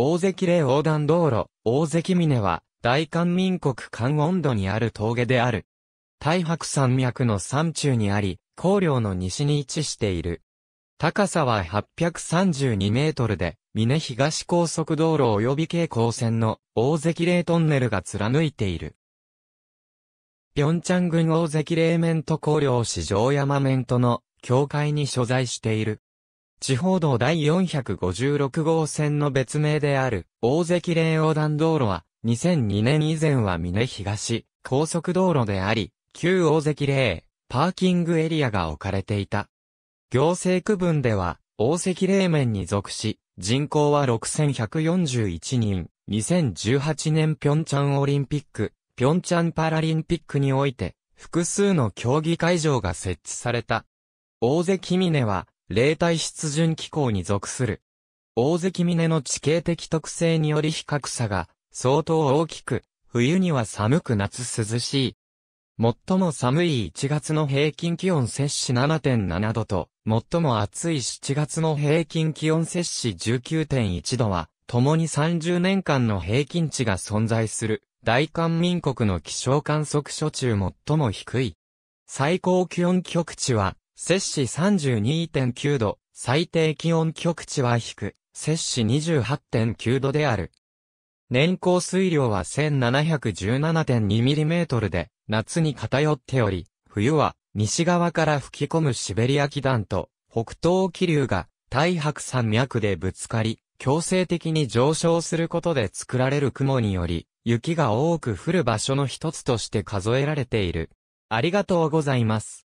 大関霊横断道路、大関峰は、大韓民国関温度にある峠である。太白山脈の山中にあり、高陵の西に位置している。高さは832メートルで、峰東高速道路及び京高線の大関霊トンネルが貫いている。平昌郡大関霊面と高陵市城山面との境界に所在している。地方道第456号線の別名である、大関霊横断道路は、2002年以前は峰東、高速道路であり、旧大関霊、パーキングエリアが置かれていた。行政区分では、大関霊面に属し、人口は6141人、2018年平昌オリンピック、平昌パラリンピックにおいて、複数の競技会場が設置された。大関峰は、霊体湿潤気候に属する。大関峰の地形的特性により比較差が相当大きく、冬には寒く夏涼しい。最も寒い1月の平均気温摂氏7.7度と、最も暑い7月の平均気温摂氏19.1度は、共に30年間の平均値が存在する、大韓民国の気象観測所中最も低い。最高気温局地は、摂氏32.9度、最低気温極地は低、摂氏28.9度である。年降水量は 1717.2mm で、夏に偏っており、冬は西側から吹き込むシベリア気団と北東気流が太白山脈でぶつかり、強制的に上昇することで作られる雲により、雪が多く降る場所の一つとして数えられている。ありがとうございます。